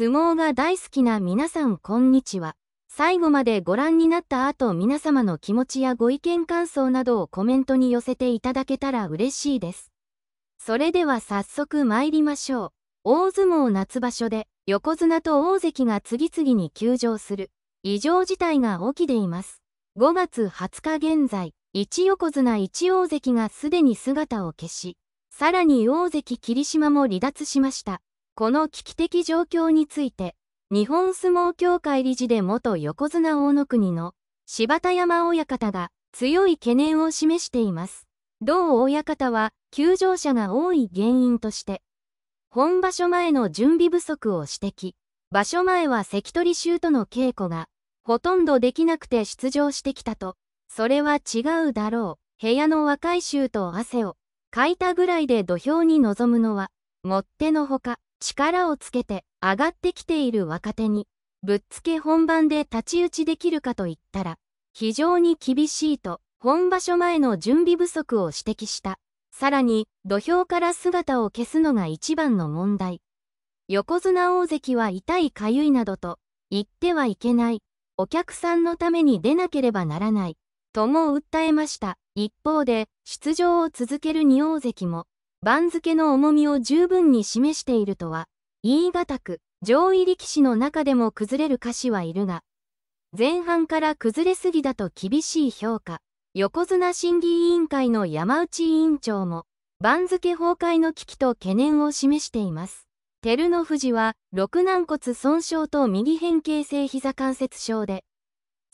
相撲が大好きな皆さんこんにちは。最後までご覧になった後皆様の気持ちやご意見感想などをコメントに寄せていただけたら嬉しいです。それでは早速参りましょう。大相撲夏場所で横綱と大関が次々に休場する異常事態が起きています。5月20日現在、1横綱1大関がすでに姿を消し、さらに大関霧島も離脱しました。この危機的状況について、日本相撲協会理事で元横綱大野国の柴田山親方が強い懸念を示しています。同親方は、休場者が多い原因として、本場所前の準備不足を指摘。場所前は関取衆との稽古が、ほとんどできなくて出場してきたと、それは違うだろう。部屋の若い衆と汗をかいたぐらいで土俵に臨むのは、もってのほか。力をつけて上がってきている若手に、ぶっつけ本番で太刀打ちできるかといったら、非常に厳しいと、本場所前の準備不足を指摘した。さらに、土俵から姿を消すのが一番の問題。横綱大関は痛いかゆいなどと、言ってはいけない。お客さんのために出なければならない。とも訴えました。一方で、出場を続ける二大関も、番付の重みを十分に示しているとは、言い難く、上位力士の中でも崩れる歌詞はいるが、前半から崩れすぎだと厳しい評価。横綱審議委員会の山内委員長も、番付崩壊の危機と懸念を示しています。照ノ富士は、六軟骨損傷と右変形性膝関節症で、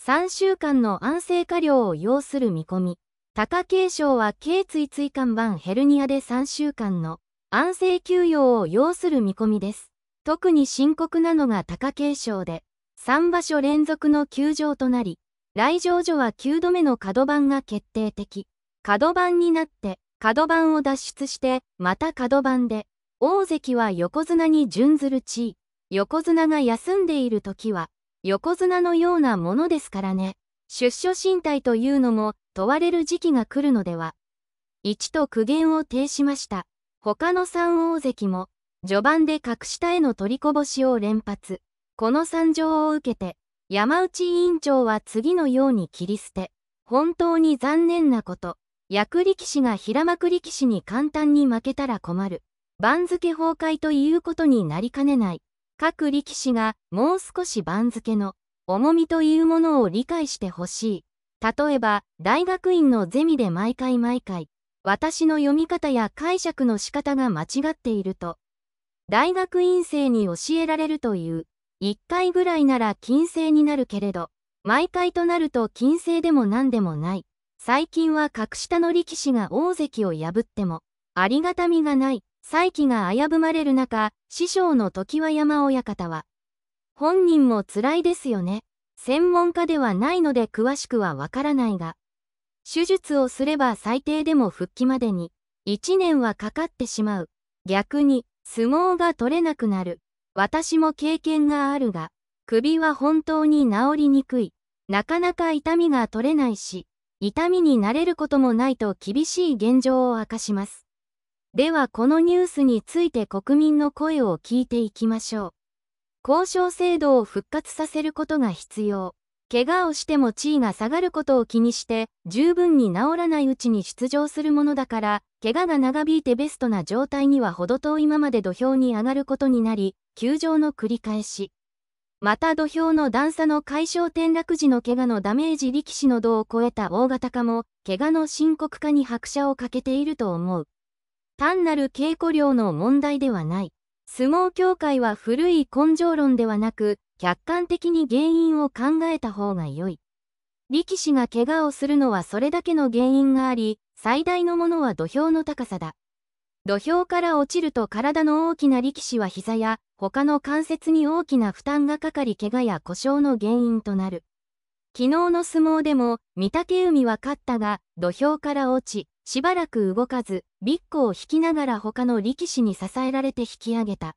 3週間の安静化量を要する見込み。高景勝は頸椎椎間板ヘルニアで3週間の安静休養を要する見込みです。特に深刻なのが貴景勝で、3場所連続の休場となり、来場所は9度目の角番が決定的。角番になって、角番を脱出して、また角番で、大関は横綱に準ずる地位。横綱が休んでいる時は、横綱のようなものですからね。出所身体というのも問われる時期が来るのでは。一と苦言を呈しました。他の3大関も、序盤で格下への取りこぼしを連発。この惨状を受けて、山内委員長は次のように切り捨て、本当に残念なこと、役力士が平幕力士に簡単に負けたら困る。番付崩壊ということになりかねない。各力士がもう少し番付の重みというものを理解してほしい。例えば、大学院のゼミで毎回毎回、私の読み方や解釈の仕方が間違っていると、大学院生に教えられるという、1回ぐらいなら金星になるけれど、毎回となると金星でも何でもない。最近は格下の力士が大関を破っても、ありがたみがない、再起が危ぶまれる中、師匠の常盤山親方は、本人も辛いですよね。専門家ではないので詳しくはわからないが、手術をすれば最低でも復帰までに1年はかかってしまう。逆に相撲が取れなくなる。私も経験があるが、首は本当に治りにくい。なかなか痛みが取れないし、痛みに慣れることもないと厳しい現状を明かします。ではこのニュースについて国民の声を聞いていきましょう。交渉制度を復活させることが必要。怪我をしても地位が下がることを気にして、十分に治らないうちに出場するものだから、怪我が長引いてベストな状態には程遠いままで土俵に上がることになり、休場の繰り返し。また土俵の段差の解消転落時の怪我のダメージ力士の度を超えた大型化も、怪我の深刻化に拍車をかけていると思う。単なる稽古量の問題ではない。相撲協会は古い根性論ではなく、客観的に原因を考えた方が良い。力士が怪我をするのはそれだけの原因があり、最大のものは土俵の高さだ。土俵から落ちると体の大きな力士は膝や他の関節に大きな負担がかかり怪我や故障の原因となる。昨日の相撲でも御嶽海は勝ったが土俵から落ち、しばらく動かず、ビッグを引きながら他の力士に支えられて引き上げた。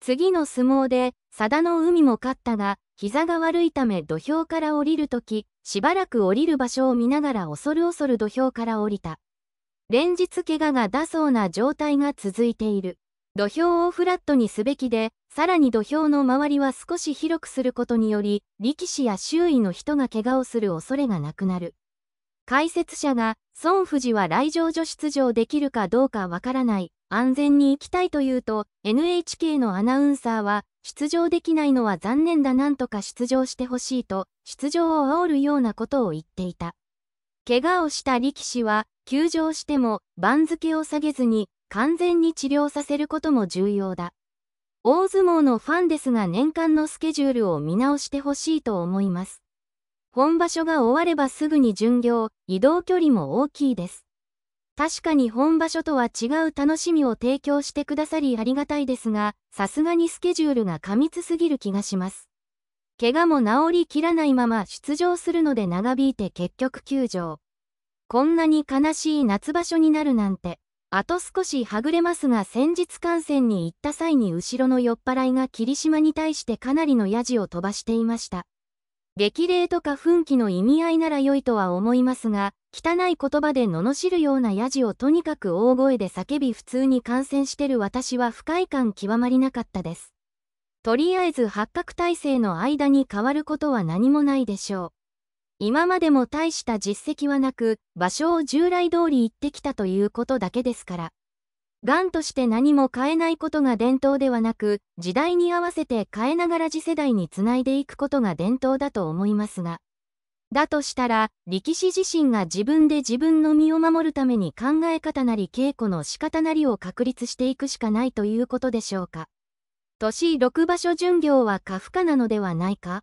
次の相撲で、佐田の海も勝ったが、膝が悪いため土俵から降りるとき、しばらく降りる場所を見ながら恐る恐る土俵から降りた。連日怪我が出そうな状態が続いている。土俵をフラットにすべきで、さらに土俵の周りは少し広くすることにより、力士や周囲の人が怪我をする恐れがなくなる。解説者が、孫富士は来場所出場できるかどうかわからない、安全に行きたいと言うと、NHK のアナウンサーは、出場できないのは残念だなんとか出場してほしいと、出場を煽るようなことを言っていた。怪我をした力士は、休場しても番付を下げずに、完全に治療させることも重要だ。大相撲のファンですが年間のスケジュールを見直してほしいと思います。本場所が終わればすぐに巡業、移動距離も大きいです。確かに本場所とは違う楽しみを提供してくださりありがたいですが、さすがにスケジュールが過密すぎる気がします。怪我も治りきらないまま出場するので長引いて結局休場。こんなに悲しい夏場所になるなんて。あと少しはぐれますが先日観戦に行った際に後ろの酔っ払いが霧島に対してかなりのヤジを飛ばしていました。激励とか奮起の意味合いなら良いとは思いますが、汚い言葉で罵るようなヤジをとにかく大声で叫び普通に感染してる私は不快感極まりなかったです。とりあえず八角体制の間に変わることは何もないでしょう。今までも大した実績はなく、場所を従来通り行ってきたということだけですから。癌として何も変えないことが伝統ではなく、時代に合わせて変えながら次世代につないでいくことが伝統だと思いますが。だとしたら、力士自身が自分で自分の身を守るために考え方なり稽古の仕方なりを確立していくしかないということでしょうか。年6場所巡業は過負荷なのではないか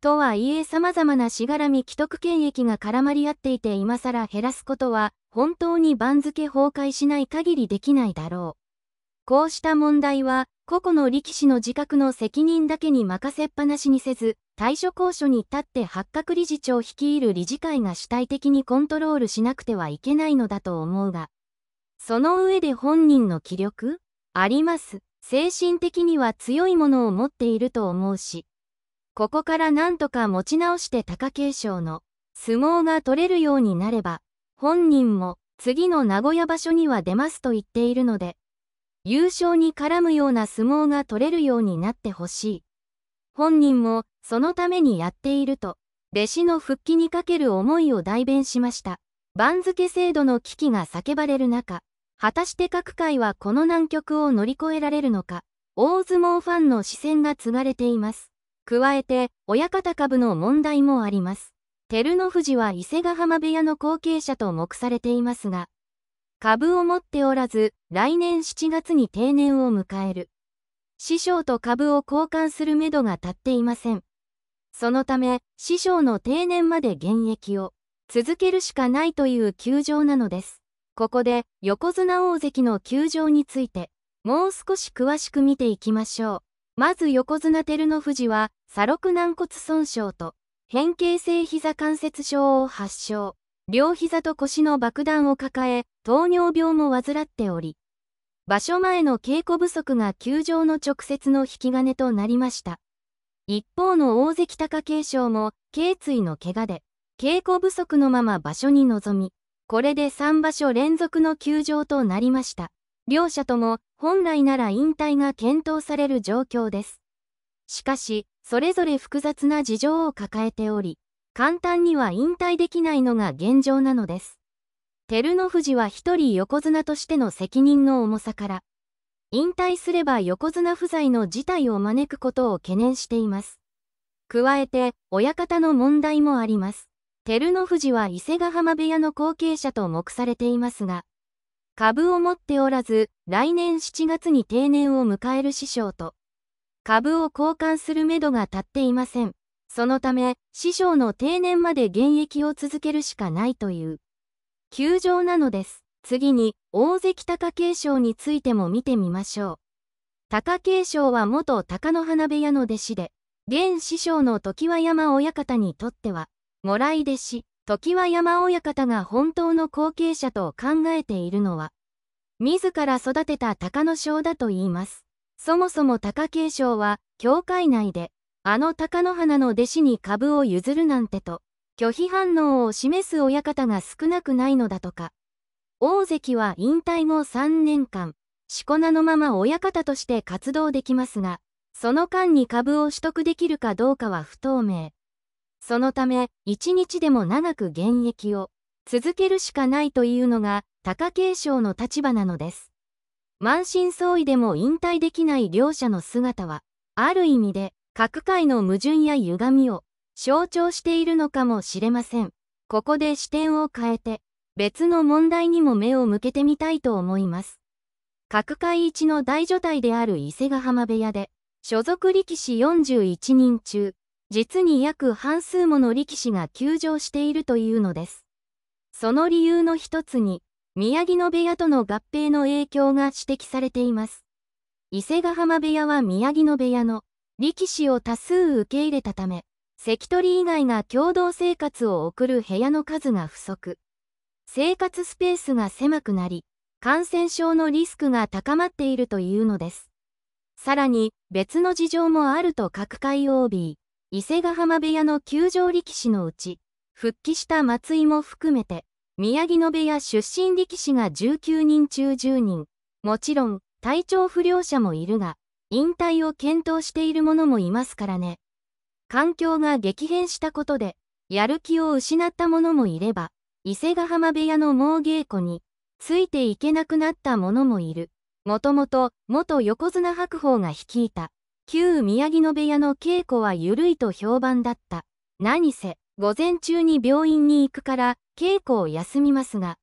とはいえ様々なしがらみ既得権益が絡まり合っていて今更減らすことは本当に番付崩壊しない限りできないだろう。こうした問題は、個々の力士の自覚の責任だけに任せっぱなしにせず、対処交渉に立って八角理事長率いる理事会が主体的にコントロールしなくてはいけないのだと思うが、その上で本人の気力あります。精神的には強いものを持っていると思うし、ここからなんとか持ち直して貴景勝の相撲が取れるようになれば、本人も次の名古屋場所には出ますと言っているので、優勝に絡むような相撲が取れるようになってほしい。本人もそのためにやっていると、弟子の復帰にかける思いを代弁しました。番付制度の危機が叫ばれる中、果たして各界はこの難局を乗り越えられるのか、大相撲ファンの視線が継がれています。加えて、親方株の問題もあります。照ノ富士は伊勢ヶ浜部屋の後継者と目されていますが、株を持っておらず、来年7月に定年を迎える。師匠と株を交換するめどが立っていません。そのため、師匠の定年まで現役を続けるしかないという球場なのです。ここで、横綱大関の球場について、もう少し詳しく見ていきましょう。まず横綱照ノ富士は、左肋軟骨損傷と、変形性膝関節症を発症。両膝と腰の爆弾を抱え、糖尿病も患っており、場所前の稽古不足が球場の直接の引き金となりました。一方の大関貴景勝も、頸椎の怪我で、稽古不足のまま場所に臨み、これで3場所連続の休場となりました。両者とも、本来なら引退が検討される状況です。しかし、それぞれ複雑な事情を抱えており、簡単には引退できないのが現状なのです。照ノ富士は一人横綱としての責任の重さから、引退すれば横綱不在の事態を招くことを懸念しています。加えて、親方の問題もあります。照ノ富士は伊勢ヶ浜部屋の後継者と目されていますが、株を持っておらず、来年7月に定年を迎える師匠と、株を交換するめどが立っていません。そのため、師匠の定年まで現役を続けるしかないという、球場なのです。次に、大関貴景勝についても見てみましょう。貴景勝は元貴乃花部屋の弟子で、現師匠の時は山親方にとっては、もらい弟子、時は山親方が本当の後継者と考えているのは、自ら育てた貴の章だと言います。そもそも貴景勝は、教会内で、あの貴乃花の弟子に株を譲るなんてと、拒否反応を示す親方が少なくないのだとか。大関は引退後3年間、しこ名のまま親方として活動できますが、その間に株を取得できるかどうかは不透明。そのため、一日でも長く現役を続けるしかないというのが貴景勝の立場なのです。満身創痍でも引退できない両者の姿は、ある意味で、各界の矛盾や歪みを象徴しているのかもしれません。ここで視点を変えて、別の問題にも目を向けてみたいと思います。各界一の大所帯である伊勢ヶ浜部屋で、所属力士41人中、実に約半数もの力士が休場しているというのです。その理由の一つに、宮城野部屋との合併の影響が指摘されています。伊勢ヶ浜部屋は宮城野部屋の力士を多数受け入れたため、関取以外が共同生活を送る部屋の数が不足。生活スペースが狭くなり、感染症のリスクが高まっているというのです。さらに、別の事情もあると各界 OB、伊勢ヶ浜部屋の球場力士のうち、復帰した松井も含めて、宮城野部屋出身力士が19人中10人。もちろん、体調不良者もいるが、引退を検討している者もいますからね。環境が激変したことで、やる気を失った者もいれば、伊勢ヶ浜部屋の猛稽古に、ついていけなくなった者もいる。もともと、元横綱白鵬が率いた、旧宮城野部屋の稽古は緩いと評判だった。何せ、午前中に病院に行くから、稽古を休みますが、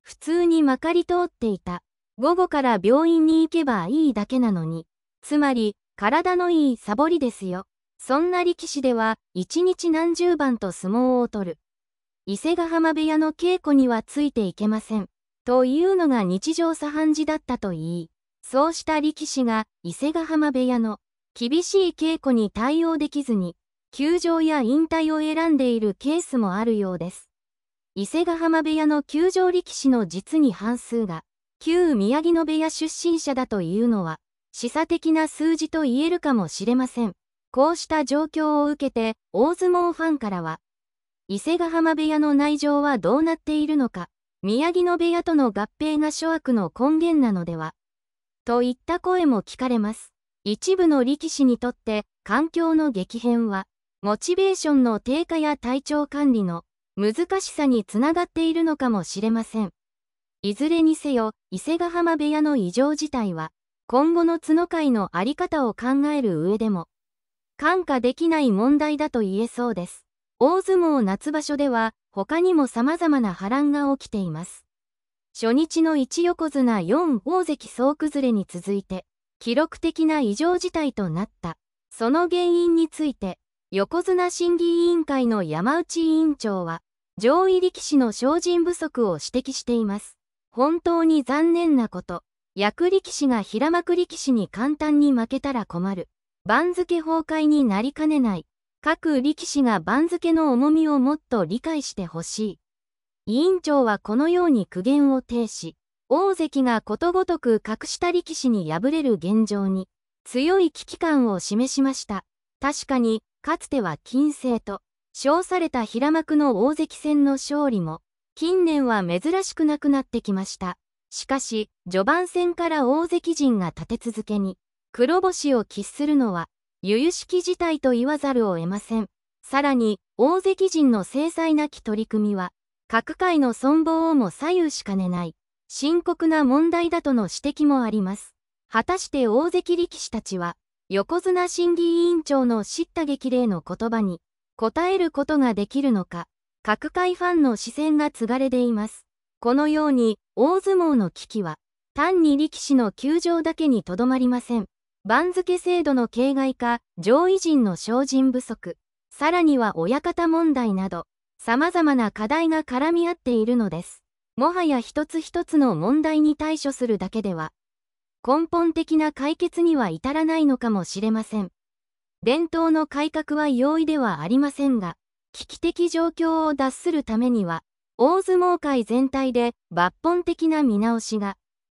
普通にまかり通っていた。午後から病院に行けばいいだけなのに。つまり、体のいいサボりですよ。そんな力士では、一日何十番と相撲を取る。伊勢ヶ浜部屋の稽古にはついていけません。というのが日常茶飯事だったといい、そうした力士が伊勢ヶ浜部屋の厳しい稽古に対応できずに、休場や引退を選んでいるケースもあるようです。伊勢ヶ浜部屋の球場力士の実に半数が、旧宮城野部屋出身者だというのは、示唆的な数字と言えるかもしれません。こうした状況を受けて、大相撲ファンからは、伊勢ヶ浜部屋の内情はどうなっているのか、宮城野部屋との合併が諸悪の根源なのでは、といった声も聞かれます。一部の力士にとって、環境の激変は、モチベーションの低下や体調管理の難しさにつながっているのかもしれません。いずれにせよ、伊勢ヶ浜部屋の異常事態は、今後の角界の在り方を考える上でも、看過できない問題だと言えそうです。大相撲夏場所では、他にも様々な波乱が起きています。初日の1横綱4大関総崩れに続いて、記録的な異常事態となった。その原因について、横綱審議委員会の山内委員長は、上位力士の精進不足を指摘しています。本当に残念なこと。役力士が平幕力士に簡単に負けたら困る。番付崩壊になりかねない。各力士が番付の重みをもっと理解してほしい。委員長はこのように苦言を呈し、大関がことごとく格下力士に敗れる現状に、強い危機感を示しました。確かに、かつては金星と称された平幕の大関戦の勝利も、近年は珍しくなくなってきました。しかし、序盤戦から大関陣が立て続けに、黒星を喫するのは、由々しき事態と言わざるを得ません。さらに、大関陣の精細なき取り組みは、各界の存亡をも左右しかねない、深刻な問題だとの指摘もあります。果たして大関力士たちは、横綱審議委員長の叱咤激励の言葉に答えることができるのか、各界ファンの視線が継がれています。このように、大相撲の危機は、単に力士の球場だけにとどまりません。番付制度の形骸化、上位陣の精進不足、さらには親方問題など、様々な課題が絡み合っているのです。もはや一つ一つの問題に対処するだけでは、根本的な解決には至らないのかもしれません。伝統の改革は容易ではありませんが、危機的状況を脱するためには、大相撲界全体で抜本的な見直しが